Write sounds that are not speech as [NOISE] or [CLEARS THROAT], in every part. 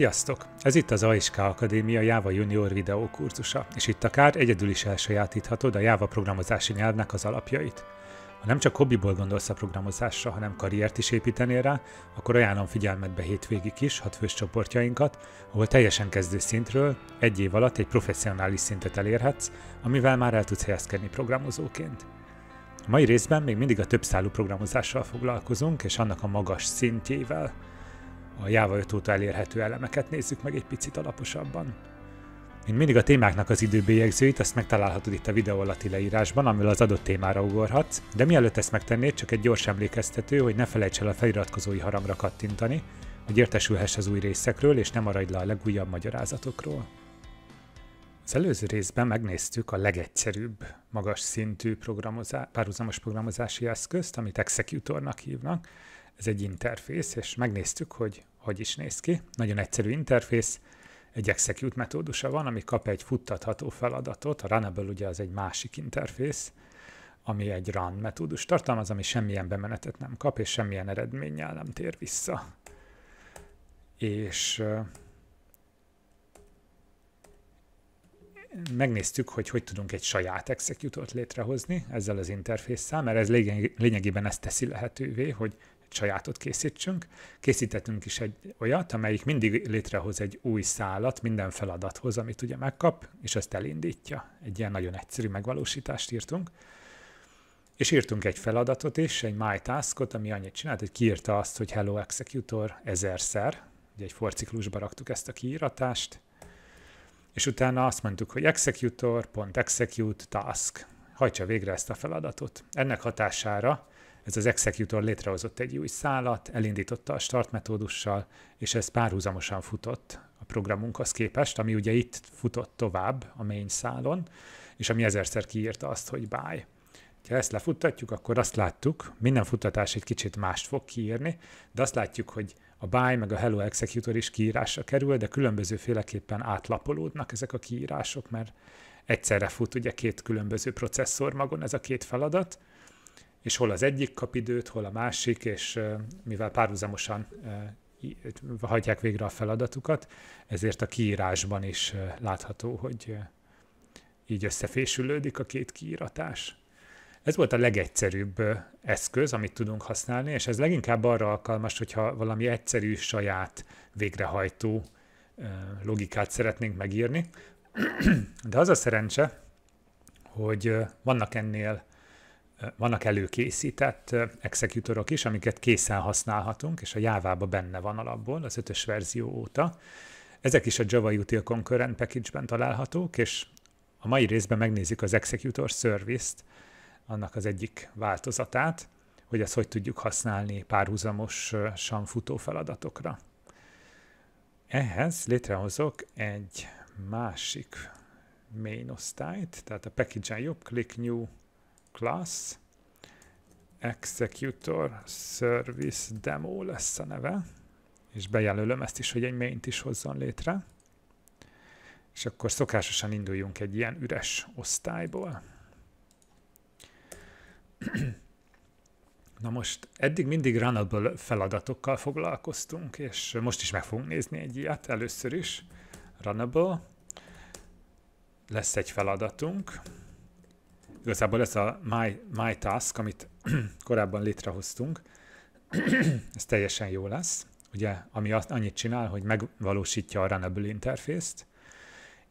Sziasztok! Ez itt az ASK Akadémia Java Junior videókurzusa, és itt akár egyedül is elsajátíthatod a Java programozási nyelvnek az alapjait. Ha nem csak hobbiból gondolsz a programozásra, hanem karriert is építenél rá, akkor ajánlom figyelmetbe hétvégi kis, hatfős csoportjainkat, ahol teljesen kezdő szintről egy év alatt egy professzionális szintet elérhetsz, amivel már el tudsz helyezkedni programozóként. A mai részben még mindig a többszálú programozással foglalkozunk, és annak a magas szintjével – a Java 5 óta elérhető elemeket nézzük meg egy picit alaposabban. Mint mindig a témáknak az időbélyegzőit, ezt megtalálhatod itt a videó alatti leírásban, amivel az adott témára ugorhatsz, de mielőtt ezt megtennéd, csak egy gyors emlékeztető, hogy ne felejts el a feliratkozói harangra kattintani, hogy értesülhess az új részekről, és ne maradj le a legújabb magyarázatokról. Az előző részben megnéztük a legegyszerűbb, magas szintű programozá- párhuzamos programozási eszközt, amit executornak hívnak. Ez egy interfész, és megnéztük, hogy hogy is néz ki. Nagyon egyszerű interfész, egy execute metódusa van, ami kap egy futtatható feladatot, a runnable ugye az egy másik interfész, ami egy run metódus tartalmaz, ami semmilyen bemenetet nem kap, és semmilyen eredménnyel nem tér vissza. És megnéztük, hogy hogy tudunk egy saját execute létrehozni ezzel az interfésszel, mert ez lényegében ezt teszi lehetővé, hogy sajátot készítsünk. Készítettünk is egy olyat, amelyik mindig létrehoz egy új szálat minden feladathoz, amit ugye megkap, és azt elindítja. Egy ilyen nagyon egyszerű megvalósítást írtunk. És írtunk egy feladatot is, egy My Taskot, ami annyit csinált, hogy kiírta azt, hogy Hello Executor ezerszer, ugye egy forciklusba raktuk ezt a kiíratást, és utána azt mondtuk, hogy executor.execute task, hajtsa végre ezt a feladatot. Ennek hatására ez az executor létrehozott egy új szálat, elindította a start metódussal, és ez párhuzamosan futott a programunkhoz képest, ami ugye itt futott tovább a main szálon, és ami ezerszer kiírta azt, hogy báj. Ha ezt lefuttatjuk, akkor azt láttuk, minden futtatás egy kicsit mást fog kiírni, de azt látjuk, hogy a buy meg a hello executor is kiírásra kerül, de különböző féleképpen átlapolódnak ezek a kiírások, mert egyszerre fut ugye két különböző processzor magon ez a két feladat, és hol az egyik kap időt, hol a másik, és mivel párhuzamosan hagyják végre a feladatukat, ezért a kiírásban is látható, hogy így összefésülődik a két kiíratás. Ez volt a legegyszerűbb eszköz, amit tudunk használni, és ez leginkább arra alkalmas, hogyha valami egyszerű, saját, végrehajtó logikát szeretnénk megírni. [CLEARS THROAT] De az a szerencse, hogy vannak ennél vannak előkészített executorok is, amiket készen használhatunk, és a java benne van alapból az ötös verzió óta. Ezek is a Java Util Concurrent Package-ben találhatók, és a mai részben megnézzük az Executor Service-t, annak az egyik változatát, hogy ezt hogy tudjuk használni párhuzamosan futó feladatokra. Ehhez létrehozok egy másik main osztályt, tehát a package-en jobb click new class, executor service demo lesz a neve, és bejelölöm ezt is, hogy egy main is hozzon létre. És akkor szokásosan induljunk egy ilyen üres osztályból. Na most eddig mindig runnable feladatokkal foglalkoztunk, és most is meg fogunk nézni egy ilyet, először is runnable. Lesz egy feladatunk, igazából ez a My, My Task, amit [CLEARS THROAT] korábban létrehoztunk, [CLEARS THROAT] ez teljesen jó lesz, ugye, ami azt, annyit csinál, hogy megvalósítja a runnable interfészt,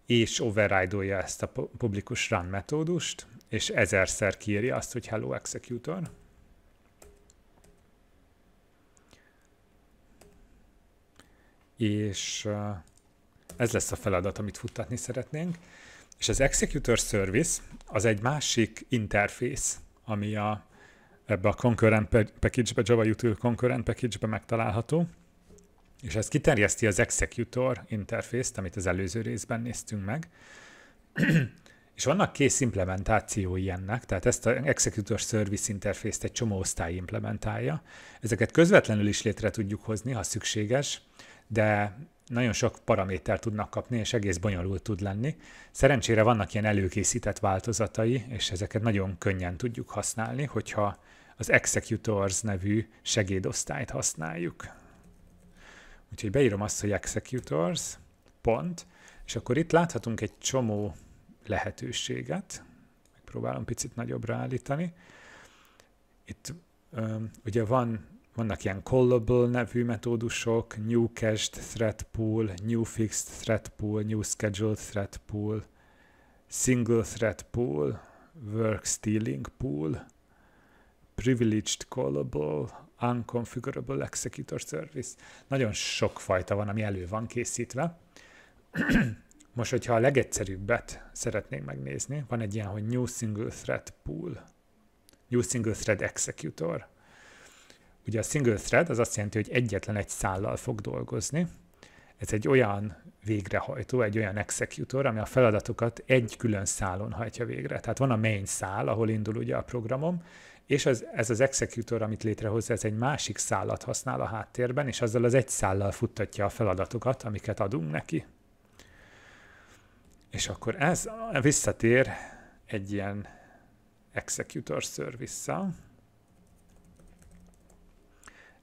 és override ezt a publikus run metódust, és ezerszer kiírja azt, hogy hello executor. És ez lesz a feladat, amit futtatni szeretnénk. És az Executor Service az egy másik interfész, ami a, ebbe a Concurrent Package-be, Java Util Concurrent Package-be megtalálható, és ez kiterjeszti az Executor interfészt, amit az előző részben néztünk meg, [CLEARS THROAT] és vannak kész implementációi ennek, tehát ezt az Executor Service interfészt egy csomó osztály implementálja. Ezeket közvetlenül is létre tudjuk hozni, ha szükséges, de nagyon sok paraméter tudnak kapni, és egész bonyolult tud lenni. Szerencsére vannak ilyen előkészített változatai, és ezeket nagyon könnyen tudjuk használni, hogyha az Executors nevű segédosztályt használjuk. Úgyhogy beírom azt, hogy Executors, pont, és akkor itt láthatunk egy csomó lehetőséget. Megpróbálom picit nagyobbra állítani. Itt ugye van vannak ilyen callable nevű metódusok, new cached thread pool, new fixed thread pool, new scheduled thread pool, single thread pool, work stealing pool, privileged callable, unconfigurable executor service. Nagyon sok fajta van, ami elő van készítve. [CLEARS THROAT] Most, hogyha a legegyszerűbbet szeretnénk megnézni, van egy ilyen, hogy new single thread pool, new single thread executor, Ugye a single thread az azt jelenti, hogy egyetlen egy szállal fog dolgozni. Ez egy olyan végrehajtó, egy olyan executor, ami a feladatokat egy külön szálon hajtja végre. Tehát van a main szál, ahol indul ugye a programom, és az, ez az executor, amit létrehoz, ez egy másik szállat használ a háttérben, és azzal az egy szállal futtatja a feladatokat, amiket adunk neki. És akkor ez visszatér egy ilyen executor service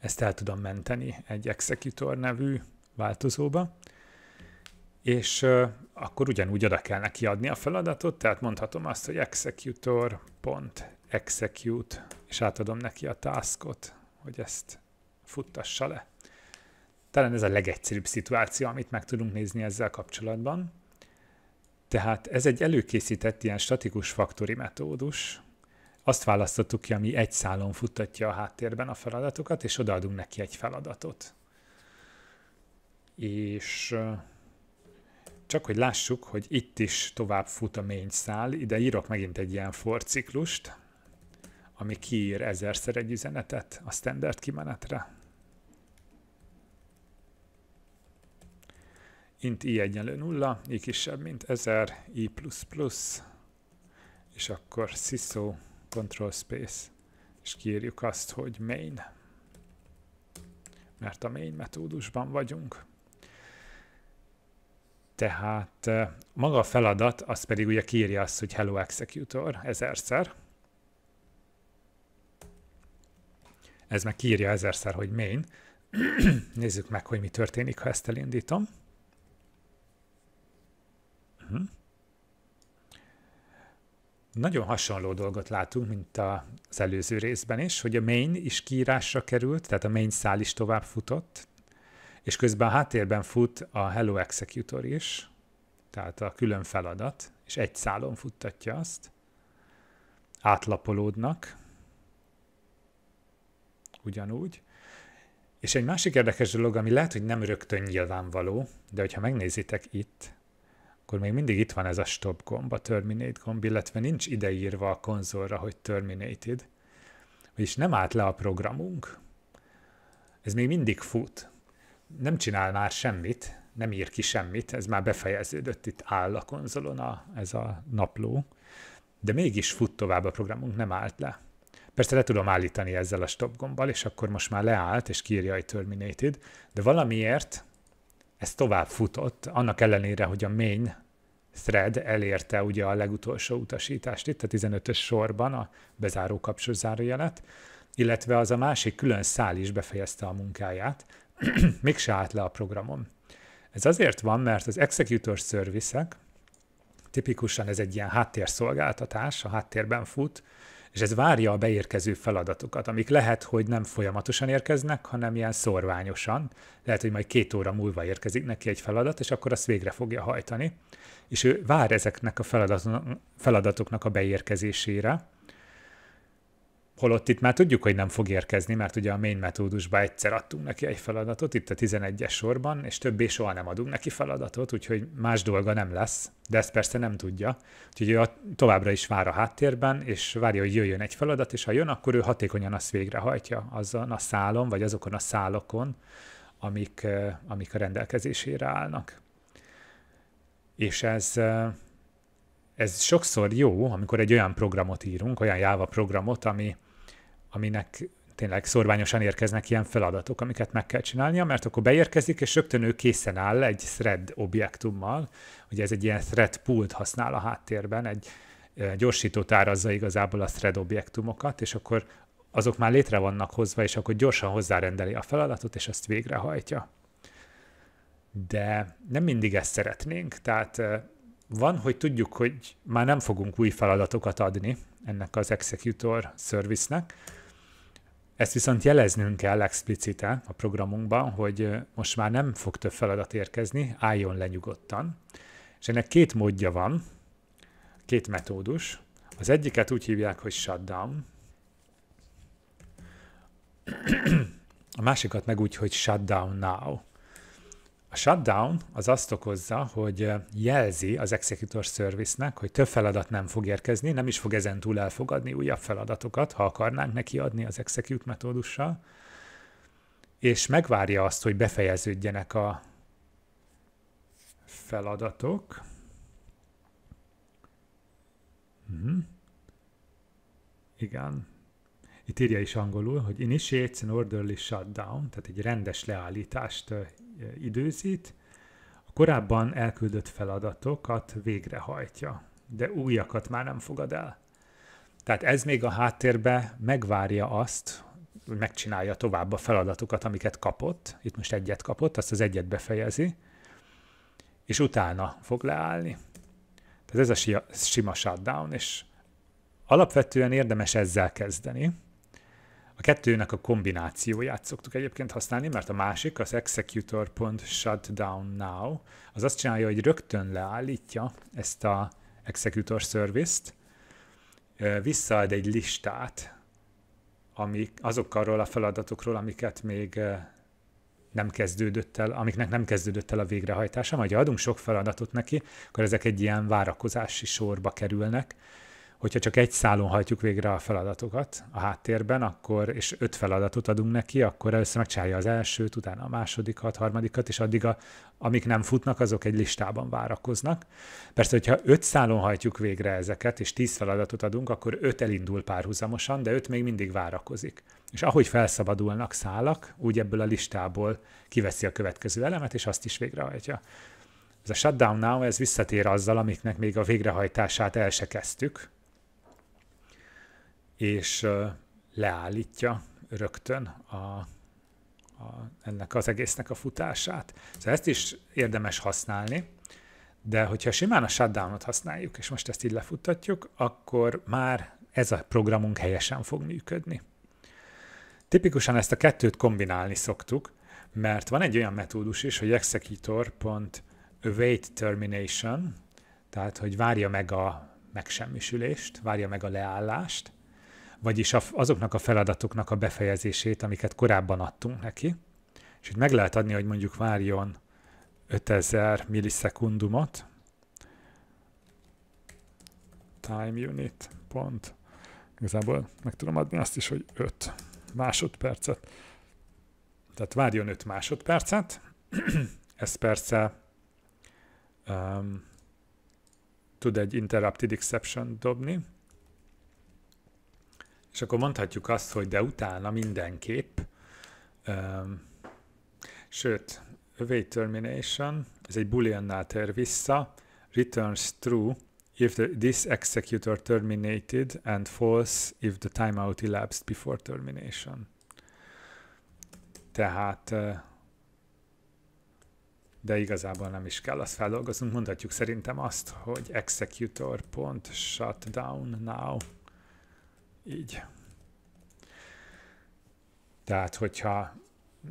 ezt el tudom menteni egy executor nevű változóba, és akkor ugyanúgy oda kell neki adni a feladatot, tehát mondhatom azt, hogy executor.execute, és átadom neki a taskot, hogy ezt futtassa le. Talán ez a legegyszerűbb szituáció, amit meg tudunk nézni ezzel kapcsolatban. Tehát ez egy előkészített ilyen statikus faktori metódus, azt választottuk ki, ami egy szálon futtatja a háttérben a feladatokat, és odaadunk neki egy feladatot. És csak hogy lássuk, hogy itt is tovább fut a main szál, ide írok megint egy ilyen for ciklust, ami kiír ezerszer egy üzenetet a standard kimenetre. int i egyenlő nulla, i kisebb, mint 1000, i++, plusz plusz, és akkor sziszó Control Space, és kiírjuk azt, hogy main, mert a main metódusban vagyunk. Tehát eh, maga a feladat, az pedig ugye kiírja azt, hogy hello executor ezerszer. Ez meg kiírja ezerszer, hogy main. [CLEARS THROAT] Nézzük meg, hogy mi történik, ha ezt elindítom. Uh-huh nagyon hasonló dolgot látunk, mint az előző részben is, hogy a main is kiírásra került, tehát a main szál is tovább futott, és közben a háttérben fut a Hello Executor is, tehát a külön feladat, és egy szálon futtatja azt. Átlapolódnak, ugyanúgy. És egy másik érdekes dolog, ami lehet, hogy nem rögtön nyilvánvaló, de hogyha megnézitek itt, akkor még mindig itt van ez a stop gomb, a terminate gomb, illetve nincs ideírva a konzolra, hogy terminated, vagyis nem állt le a programunk, ez még mindig fut. Nem csinál már semmit, nem ír ki semmit, ez már befejeződött, itt áll a konzolon a, ez a napló, de mégis fut tovább a programunk, nem állt le. Persze le tudom állítani ezzel a stop gombbal, és akkor most már leállt, és kírja egy terminated, de valamiért ez tovább futott, annak ellenére, hogy a main thread elérte ugye a legutolsó utasítást itt, a 15-ös sorban a bezáró kapcsolat zárójelet, illetve az a másik külön szál is befejezte a munkáját, [CLEARS THROAT] mégse állt le a programom? Ez azért van, mert az executor service tipikusan ez egy ilyen háttérszolgáltatás, a háttérben fut, és ez várja a beérkező feladatokat, amik lehet, hogy nem folyamatosan érkeznek, hanem ilyen szorványosan. Lehet, hogy majd két óra múlva érkezik neki egy feladat, és akkor azt végre fogja hajtani. És ő vár ezeknek a feladatoknak a beérkezésére, holott itt már tudjuk, hogy nem fog érkezni, mert ugye a main metódusban egyszer adtunk neki egy feladatot, itt a 11-es sorban, és többé soha nem adunk neki feladatot, úgyhogy más dolga nem lesz, de ezt persze nem tudja. Úgyhogy ő továbbra is vár a háttérben, és várja, hogy jöjjön egy feladat, és ha jön, akkor ő hatékonyan azt végrehajtja azon a szálon, vagy azokon a szálokon, amik, amik a rendelkezésére állnak. És ez, ez sokszor jó, amikor egy olyan programot írunk, olyan Java programot, ami, aminek tényleg szorványosan érkeznek ilyen feladatok, amiket meg kell csinálnia, mert akkor beérkezik, és rögtön ő készen áll egy thread objektummal, ugye ez egy ilyen thread pult használ a háttérben, egy gyorsító tárazza igazából a thread objektumokat, és akkor azok már létre vannak hozva, és akkor gyorsan hozzárendeli a feladatot, és azt végrehajtja. De nem mindig ezt szeretnénk, tehát van, hogy tudjuk, hogy már nem fogunk új feladatokat adni, ennek az executor service-nek. Ezt viszont jeleznünk kell explicite a programunkban, hogy most már nem fog több feladat érkezni, álljon le nyugodtan. És ennek két módja van, két metódus. Az egyiket úgy hívják, hogy shutdown. A másikat meg úgy, hogy shutdown now. A shutdown az azt okozza, hogy jelzi az executor service-nek, hogy több feladat nem fog érkezni, nem is fog ezen túl elfogadni újabb feladatokat, ha akarnánk neki adni az execute metódussal, és megvárja azt, hogy befejeződjenek a feladatok. Mm-hmm. Igen. Itt írja is angolul, hogy initiates an orderly shutdown, tehát egy rendes leállítást időzít, a korábban elküldött feladatokat végrehajtja, de újakat már nem fogad el. Tehát ez még a háttérbe megvárja azt, hogy megcsinálja tovább a feladatokat, amiket kapott, itt most egyet kapott, azt az egyet befejezi, és utána fog leállni. Tehát ez a sima shutdown, és alapvetően érdemes ezzel kezdeni, a kettőnek a kombinációját szoktuk egyébként használni, mert a másik, az executor.shutdownnow, now, az azt csinálja, hogy rögtön leállítja ezt a executor service-t, visszaad egy listát amik, azokról a feladatokról, amiket még nem kezdődött el, amiknek nem kezdődött el a végrehajtása, majd ha adunk sok feladatot neki, akkor ezek egy ilyen várakozási sorba kerülnek, hogyha csak egy szálon hajtjuk végre a feladatokat a háttérben, akkor, és öt feladatot adunk neki, akkor először megcsinálja az elsőt, utána a másodikat, harmadikat, és addig a, amik nem futnak, azok egy listában várakoznak. Persze, hogyha öt szálon hajtjuk végre ezeket, és tíz feladatot adunk, akkor öt elindul párhuzamosan, de öt még mindig várakozik. És ahogy felszabadulnak szálak, úgy ebből a listából kiveszi a következő elemet, és azt is végrehajtja ez a shutdown now, ez visszatér azzal, amiknek még a végrehajtását el se kezdtük, és leállítja rögtön a, a, ennek az egésznek a futását. Szóval ezt is érdemes használni, de hogyha simán a shutdown használjuk, és most ezt így lefuttatjuk, akkor már ez a programunk helyesen fog működni. Tipikusan ezt a kettőt kombinálni szoktuk, mert van egy olyan metódus is, hogy executor.await termination, tehát hogy várja meg a megsemmisülést, várja meg a leállást, vagyis azoknak a feladatoknak a befejezését, amiket korábban adtunk neki, és itt meg lehet adni, hogy mondjuk várjon 5000 millisekundumot, time unit, pont, igazából meg tudom adni azt is, hogy 5 másodpercet, tehát várjon 5 másodpercet, [CLEARS THROAT] ez persze um, tud egy interrupted exception dobni, és akkor mondhatjuk azt, hogy de utána mindenképp, um, sőt, away termination, ez egy booleannál tér vissza, returns true if the, this executor terminated and false if the timeout elapsed before termination. Tehát de igazából nem is kell azt feldolgoznunk. Mondhatjuk szerintem azt, hogy executor.shutdown now. Így. Tehát, hogyha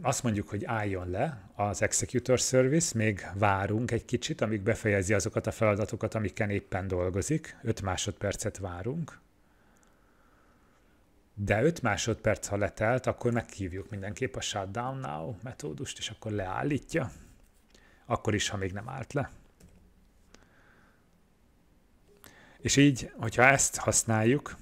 azt mondjuk, hogy álljon le az Executor Service, még várunk egy kicsit, amíg befejezi azokat a feladatokat, amiken éppen dolgozik. 5 másodpercet várunk. De 5 másodperc, ha letelt, akkor meghívjuk mindenképp a Shutdown Now metódust, és akkor leállítja. Akkor is, ha még nem állt le. És így, hogyha ezt használjuk,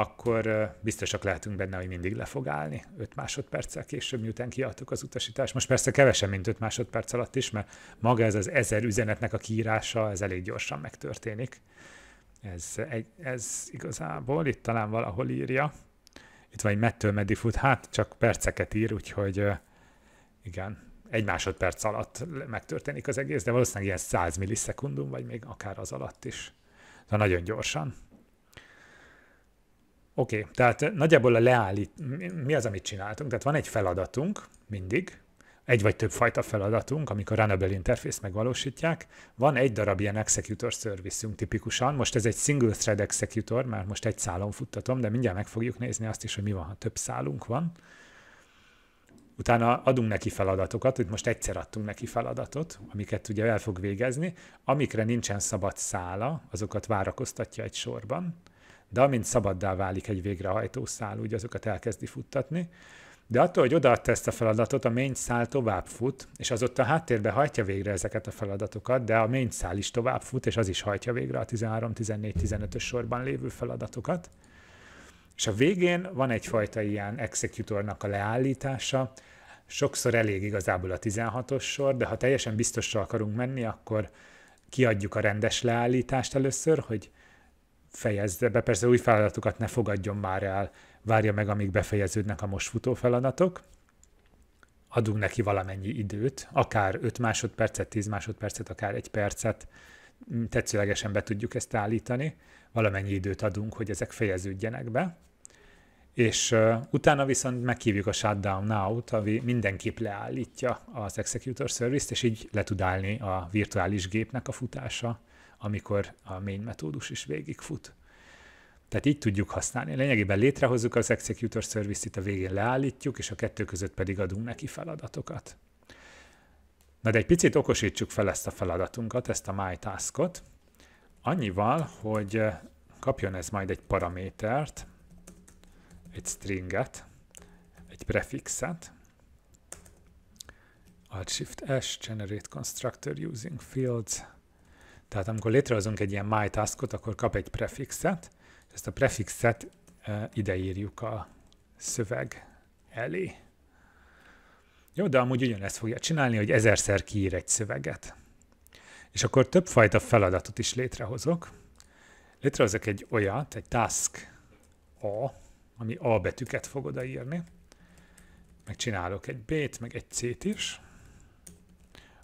akkor biztosak lehetünk benne, hogy mindig le fog állni 5 másodperccel később, miután kiadtuk az utasítást. Most persze kevesebb, mint 5 másodperc alatt is, mert maga ez az ezer üzenetnek a kiírása, ez elég gyorsan megtörténik. Ez, ez igazából itt talán valahol írja. Itt van egy mettől meddig fut, hát csak perceket ír, úgyhogy igen, egy másodperc alatt megtörténik az egész, de valószínűleg ilyen 100 millisekundum, vagy még akár az alatt is. De nagyon gyorsan. Oké, okay, tehát nagyjából a leállít, mi az, amit csináltunk? Tehát van egy feladatunk mindig, egy vagy több fajta feladatunk, amikor runnable interface megvalósítják. Van egy darab ilyen executor service tipikusan, most ez egy single thread executor, mert most egy szálon futtatom, de mindjárt meg fogjuk nézni azt is, hogy mi van, ha több szálunk van. Utána adunk neki feladatokat, hogy most egyszer adtunk neki feladatot, amiket ugye el fog végezni, amikre nincsen szabad szála, azokat várakoztatja egy sorban de amint szabaddá válik egy végrehajtószál, úgy azokat elkezdi futtatni, de attól, hogy odaadta ezt a feladatot, a szál tovább fut, és az ott a háttérbe hajtja végre ezeket a feladatokat, de a szál is tovább fut, és az is hajtja végre a 13, 14, 15-ös sorban lévő feladatokat. És a végén van egyfajta ilyen executornak a leállítása, sokszor elég igazából a 16-os sor, de ha teljesen biztosra akarunk menni, akkor kiadjuk a rendes leállítást először, hogy fejezze be, persze új feladatokat ne fogadjon már el, várja meg, amíg befejeződnek a most futó feladatok, adunk neki valamennyi időt, akár 5 másodpercet, 10 másodpercet, akár egy percet, mm, tetszőlegesen be tudjuk ezt állítani, valamennyi időt adunk, hogy ezek fejeződjenek be, és uh, utána viszont meghívjuk a shutdown now ami mindenképp leállítja az executor service-t, és így le tud állni a virtuális gépnek a futása amikor a main metódus is végigfut. Tehát így tudjuk használni. Lényegében létrehozzuk az executor service-it, a végén leállítjuk, és a kettő között pedig adunk neki feladatokat. Na de egy picit okosítsuk fel ezt a feladatunkat, ezt a taskot. annyival, hogy eh, kapjon ez majd egy paramétert, egy stringet, egy prefixet, Alt-Shift-S, Generate Constructor using Fields, tehát amikor létrehozunk egy ilyen taskot, akkor kap egy prefixet, és ezt a prefixet ideírjuk a szöveg elé. Jó, de amúgy ugyanezt fogja csinálni, hogy ezerszer kiír egy szöveget. És akkor többfajta feladatot is létrehozok. Létrehozok egy olyat, egy task A, ami A betűket fog odaírni. Megcsinálok egy B-t, meg egy C-t is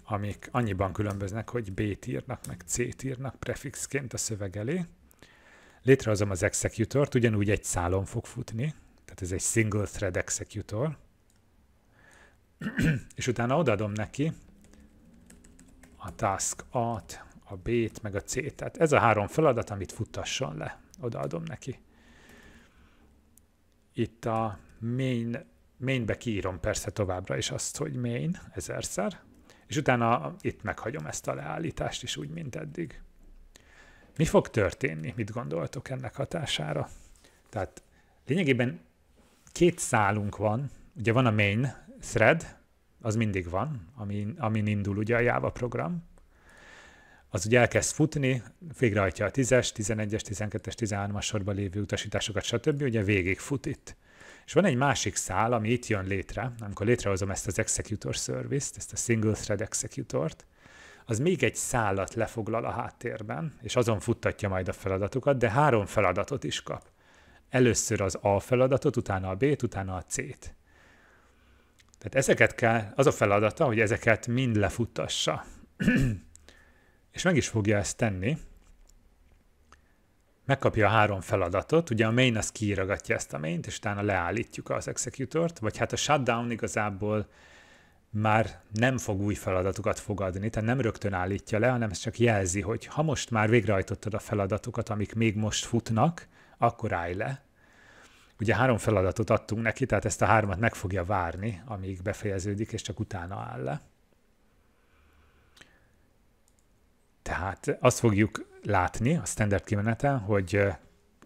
amik annyiban különböznek, hogy B-t írnak, meg C-t írnak prefixként a szöveg elé. Létrehozom az executort, ugyanúgy egy szálon fog futni, tehát ez egy single thread executor, [CLEARS THROAT] és utána odaadom neki a task A-t, a B-t, meg a C-t. Tehát ez a három feladat, amit futtasson le, odaadom neki. Itt a main, mainbe kiírom persze továbbra is azt, hogy main ezerszer, és utána itt meghagyom ezt a leállítást is úgy, mint eddig. Mi fog történni? Mit gondoltok ennek hatására? Tehát lényegében két szálunk van, ugye van a main thread, az mindig van, amin, amin indul ugye a Java program, az ugye elkezd futni, végrehajtja a 10-es, 11-es, 12-es, 13-as sorban lévő utasításokat, stb. Ugye végig fut itt. És van egy másik szál, ami itt jön létre, amikor létrehozom ezt az executor service-t, ezt a single thread executor-t, az még egy szállat lefoglal a háttérben, és azon futtatja majd a feladatokat, de három feladatot is kap. Először az A feladatot, utána a B-t, utána a C-t. Tehát ezeket kell, az a feladata, hogy ezeket mind lefuttassa. [CLEARS THROAT] és meg is fogja ezt tenni, megkapja a három feladatot, ugye a main az kiírogatja ezt a main és utána leállítjuk az executort, vagy hát a shutdown igazából már nem fog új feladatokat fogadni, tehát nem rögtön állítja le, hanem ez csak jelzi, hogy ha most már végrehajtottad a feladatokat, amik még most futnak, akkor állj le. Ugye három feladatot adtunk neki, tehát ezt a hármat meg fogja várni, amíg befejeződik, és csak utána áll le. Tehát azt fogjuk látni a standard kimeneten, hogy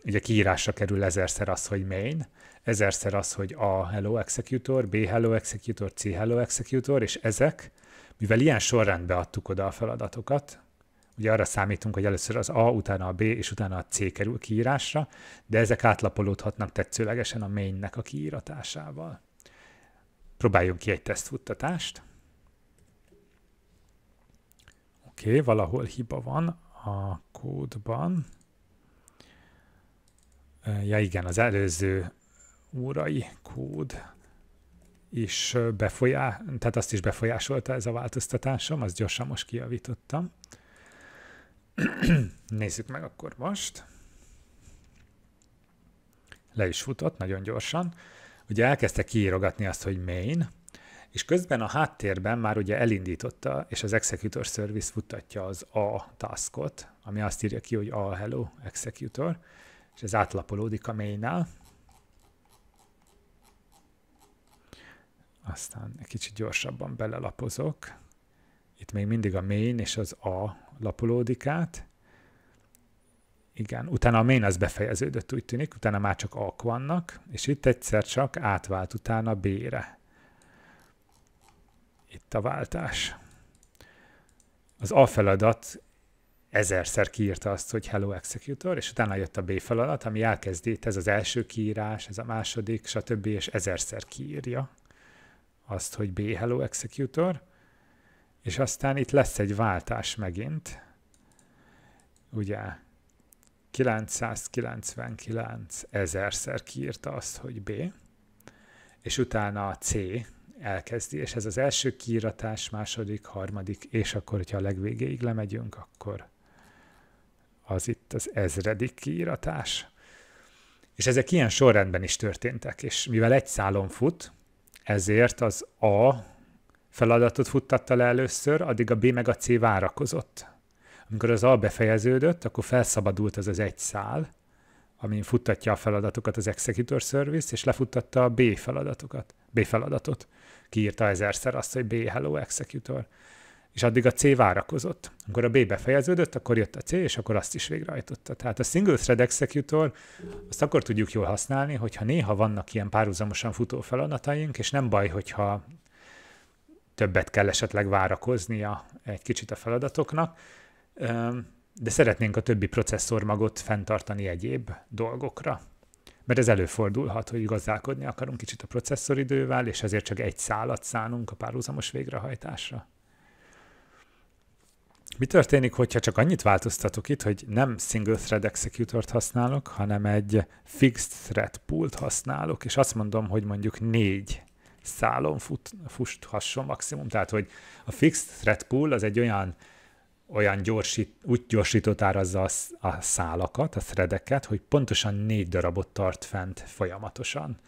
ugye kiírásra kerül ezerszer az, hogy main, ezerszer az, hogy A hello executor, B hello executor, C hello executor, és ezek, mivel ilyen sorrendbe adtuk oda a feladatokat, ugye arra számítunk, hogy először az A, utána a B, és utána a C kerül kiírásra, de ezek átlapolódhatnak tetszőlegesen a mainnek a kiíratásával. Próbáljunk ki egy tesztfuttatást. Oké, okay, valahol hiba van a kódban. E, ja igen, az előző órai kód is befolyás, tehát azt is befolyásolta ez a változtatásom, azt gyorsan most kijavítottam. [CLEARS THROAT] Nézzük meg akkor most. Le is futott nagyon gyorsan. Ugye elkezdte kiírogatni azt, hogy main, és közben a háttérben már ugye elindította, és az executor service futtatja az A taskot, ami azt írja ki, hogy A hello executor, és ez átlapolódik a mainnál. Aztán egy kicsit gyorsabban belelapozok. Itt még mindig a main és az A lapolódik át. Igen, utána a main az befejeződött, úgy tűnik, utána már csak a vannak, és itt egyszer csak átvált utána B-re itt a váltás. Az A feladat ezerszer kiírta azt, hogy hello executor, és utána jött a B feladat, ami elkezdi, ez az első kiírás, ez a második, stb. és ezerszer kiírja azt, hogy B hello executor, és aztán itt lesz egy váltás megint, ugye 999 ezerszer kiírta azt, hogy B, és utána a C, elkezdi, és ez az első kiíratás, második, harmadik, és akkor, hogyha a legvégéig lemegyünk, akkor az itt az ezredik kiíratás. És ezek ilyen sorrendben is történtek, és mivel egy szálon fut, ezért az A feladatot futtatta le először, addig a B meg a C várakozott. Amikor az A befejeződött, akkor felszabadult az az egy szál, amin futtatja a feladatokat az Executor Service, és lefuttatta a B feladatokat, B feladatot. Kiírta ezerszer azt, hogy B Hello Executor. És addig a C várakozott. Amikor a B befejeződött, akkor jött a C, és akkor azt is végrehajtotta. Tehát a Single Thread Executor azt akkor tudjuk jól használni, hogyha néha vannak ilyen párhuzamosan futó feladataink, és nem baj, hogyha többet kell esetleg várakoznia egy kicsit a feladatoknak, de szeretnénk a többi processzormagot fenntartani egyéb dolgokra. Mert ez előfordulhat, hogy gazdálkodni akarunk kicsit a processzoridővel, és ezért csak egy szálat szánunk a párhuzamos végrehajtásra. Mi történik, hogyha csak annyit változtatok itt, hogy nem single thread executor-t használok, hanem egy fixed thread pult használok, és azt mondom, hogy mondjuk négy szálon fut, futhasson maximum. Tehát, hogy a fixed thread pool az egy olyan olyan gyorsít, úgy gyorsított árazza a, a szálakat, a threadeket, hogy pontosan négy darabot tart fent folyamatosan.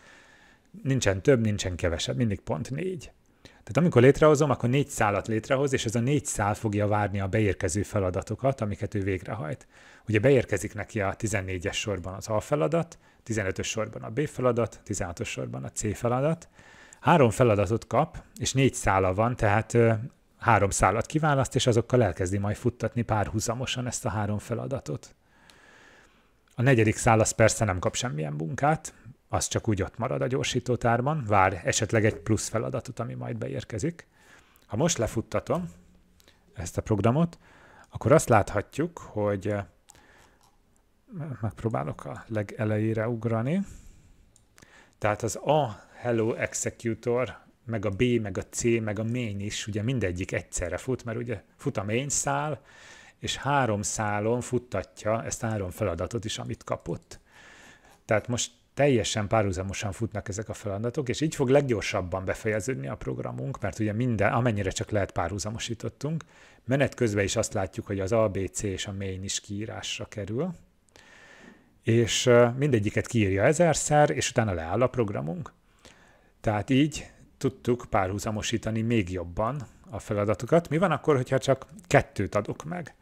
Nincsen több, nincsen kevesebb, mindig pont négy. Tehát amikor létrehozom, akkor négy szálat létrehoz, és ez a négy szál fogja várni a beérkező feladatokat, amiket ő végrehajt. Ugye beérkezik neki a 14-es sorban az A feladat, 15-ös sorban a B feladat, 16-os sorban a C feladat. Három feladatot kap, és négy szála van, tehát három szállat kiválaszt, és azokkal elkezdi majd futtatni párhuzamosan ezt a három feladatot. A negyedik szállasz persze nem kap semmilyen munkát, az csak úgy ott marad a gyorsítótárban, vár esetleg egy plusz feladatot, ami majd beérkezik. Ha most lefuttatom ezt a programot, akkor azt láthatjuk, hogy eh, megpróbálok a legelejére ugrani. Tehát az a Hello Executor meg a B, meg a C, meg a mény is, ugye mindegyik egyszerre fut, mert ugye fut a szál, és három szálon futtatja ezt a három feladatot is, amit kapott. Tehát most teljesen párhuzamosan futnak ezek a feladatok, és így fog leggyorsabban befejeződni a programunk, mert ugye minden, amennyire csak lehet párhuzamosítottunk. Menet közben is azt látjuk, hogy az ABC és a main is kiírásra kerül, és mindegyiket kiírja ezerszer, és utána leáll a programunk. Tehát így tudtuk párhuzamosítani még jobban a feladatokat. Mi van akkor, hogyha csak kettőt adok meg?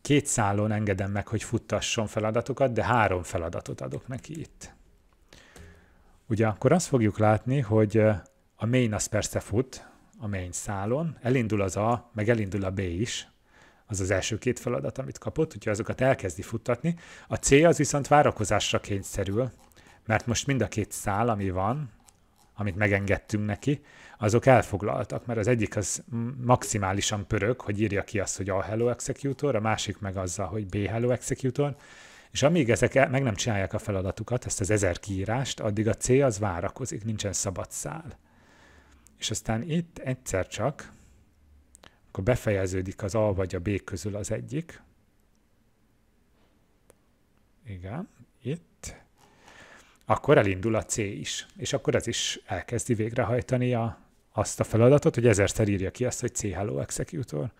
Két szálon engedem meg, hogy futtasson feladatokat, de három feladatot adok neki itt. Ugye akkor azt fogjuk látni, hogy a main az persze fut, a main szálon, elindul az A, meg elindul a B is, az az első két feladat, amit kapott, úgyhogy azokat elkezdi futtatni. A C az viszont várakozásra kényszerül, mert most mind a két szál, ami van, amit megengedtünk neki, azok elfoglaltak, mert az egyik az maximálisan pörög, hogy írja ki azt, hogy A hello executor, a másik meg azzal, hogy B hello executor, és amíg ezek el, meg nem csinálják a feladatukat, ezt az ezer kiírást, addig a C az várakozik, nincsen szabad szál. És aztán itt egyszer csak, akkor befejeződik az A vagy a B közül az egyik. Igen, itt akkor elindul a C is, és akkor ez is elkezdi végrehajtani a, azt a feladatot, hogy ezerszer írja ki azt, hogy C hello executor.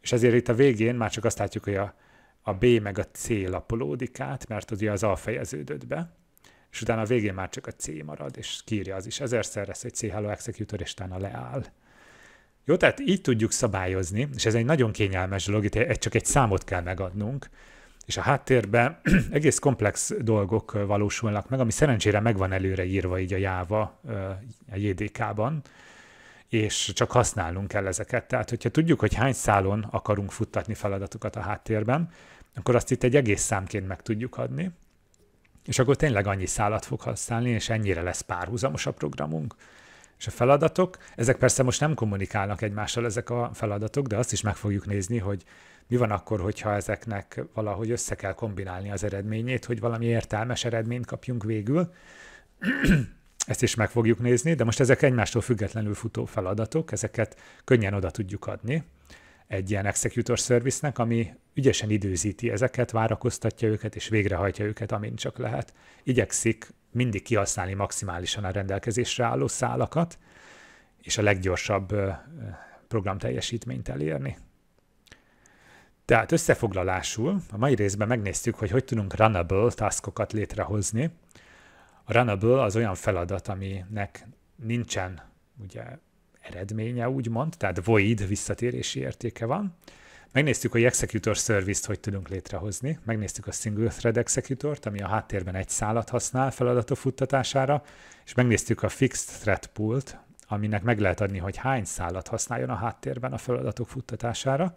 És ezért itt a végén már csak azt látjuk, hogy a, a B meg a C lapolódik át, mert ugye az A fejeződött be, és utána a végén már csak a C marad, és kírja az is ezerszer lesz egy C hello executor, és utána leáll. Jó, tehát így tudjuk szabályozni, és ez egy nagyon kényelmes dolog, itt egy, csak egy számot kell megadnunk, és a háttérben [CLEARS THROAT] egész komplex dolgok valósulnak meg, ami szerencsére megvan előre írva így a Java, a JDK-ban, és csak használnunk kell ezeket. Tehát, hogyha tudjuk, hogy hány szálon akarunk futtatni feladatokat a háttérben, akkor azt itt egy egész számként meg tudjuk adni, és akkor tényleg annyi szálat fog használni, és ennyire lesz párhuzamos a programunk és a feladatok, ezek persze most nem kommunikálnak egymással ezek a feladatok, de azt is meg fogjuk nézni, hogy mi van akkor, hogyha ezeknek valahogy össze kell kombinálni az eredményét, hogy valami értelmes eredményt kapjunk végül. [CLEARS THROAT] Ezt is meg fogjuk nézni, de most ezek egymástól függetlenül futó feladatok, ezeket könnyen oda tudjuk adni egy ilyen executor service-nek, ami ügyesen időzíti ezeket, várakoztatja őket és végrehajtja őket, amint csak lehet. Igyekszik mindig kihasználni maximálisan a rendelkezésre álló szálakat, és a leggyorsabb program teljesítményt elérni. Tehát összefoglalásul a mai részben megnéztük, hogy hogy tudunk runnable taskokat létrehozni. A runnable az olyan feladat, aminek nincsen ugye eredménye, úgymond, tehát void visszatérési értéke van, Megnéztük a executor service-t, hogy tudunk létrehozni, megnéztük a single thread executor-t, ami a háttérben egy szálat használ feladatok futtatására, és megnéztük a fixed thread pool-t, aminek meg lehet adni, hogy hány szálat használjon a háttérben a feladatok futtatására.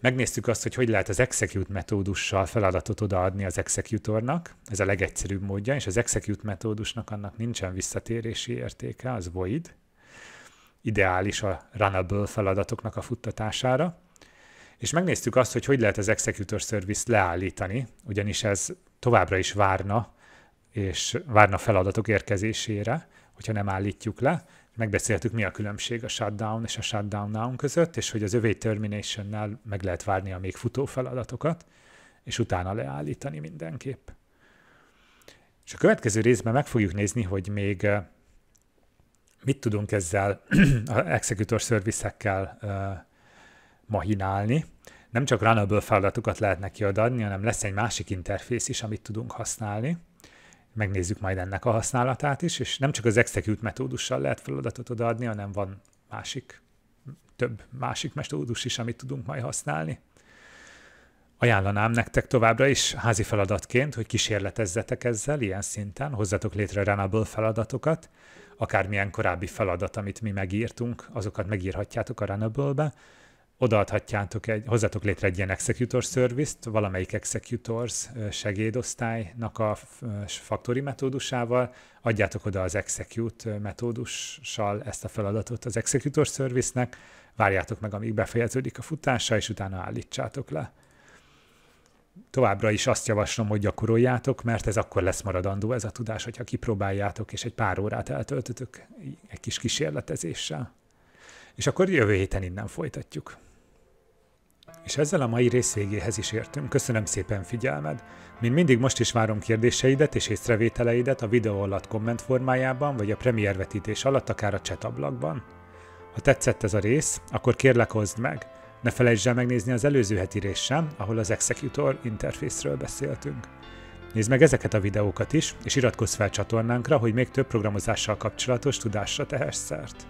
Megnéztük azt, hogy hogy lehet az execute metódussal feladatot odaadni az executornak, ez a legegyszerűbb módja, és az execute metódusnak annak nincsen visszatérési értéke, az void, ideális a runnable feladatoknak a futtatására és megnéztük azt, hogy hogy lehet az Executor Service leállítani, ugyanis ez továbbra is várna, és várna feladatok érkezésére, hogyha nem állítjuk le. Megbeszéltük, mi a különbség a shutdown és a shutdown now között, és hogy az övé termination-nel meg lehet várni a még futó feladatokat, és utána leállítani mindenképp. És a következő részben meg fogjuk nézni, hogy még mit tudunk ezzel az [CLEARS THROAT] executor service ekkel mahinálni. Nem csak runnable feladatokat lehet neki adni, hanem lesz egy másik interfész is, amit tudunk használni. Megnézzük majd ennek a használatát is, és nem csak az execute metódussal lehet feladatot odaadni, hanem van másik, több másik metódus is, amit tudunk majd használni. Ajánlanám nektek továbbra is házi feladatként, hogy kísérletezzetek ezzel ilyen szinten, hozzatok létre runnable feladatokat, akármilyen korábbi feladat, amit mi megírtunk, azokat megírhatjátok a Runnable-be, odaadhatjátok egy, hozzátok létre egy ilyen executor service-t, valamelyik executors segédosztálynak a factory metódusával, adjátok oda az execute metódussal ezt a feladatot az executor service-nek, várjátok meg, amíg befejeződik a futása, és utána állítsátok le. Továbbra is azt javaslom, hogy gyakoroljátok, mert ez akkor lesz maradandó ez a tudás, hogyha kipróbáljátok, és egy pár órát eltöltötök egy kis kísérletezéssel. És akkor jövő héten innen folytatjuk. És ezzel a mai rész végéhez is értünk. Köszönöm szépen figyelmed! Mint mindig most is várom kérdéseidet és észrevételeidet a videó alatt komment formájában, vagy a premier vetítés alatt, akár a chat ablakban. Ha tetszett ez a rész, akkor kérlek hozd meg! Ne felejtsd el megnézni az előző heti rész sem, ahol az Executor interfészről beszéltünk. Nézd meg ezeket a videókat is, és iratkozz fel csatornánkra, hogy még több programozással kapcsolatos tudásra tehess szert.